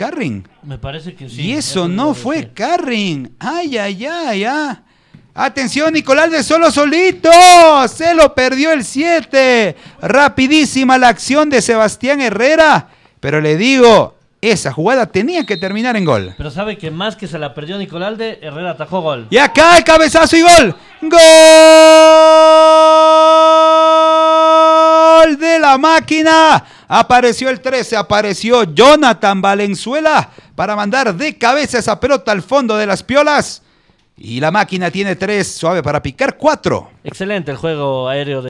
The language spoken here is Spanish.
Carrin. Me parece que sí. Y eso no fue Carring. Ay, ay, ay, ay. Ah. Atención, Nicolás de Solo solito. Se lo perdió el 7. Rapidísima la acción de Sebastián Herrera. Pero le digo, esa jugada tenía que terminar en gol. Pero sabe que más que se la perdió Nicolalde, Herrera atajó gol. Y acá el cabezazo y gol. ¡Gol! de la máquina. Apareció el 13, apareció Jonathan Valenzuela para mandar de cabeza esa pelota al fondo de las piolas. Y la máquina tiene 3, suave para picar 4. Excelente el juego aéreo de...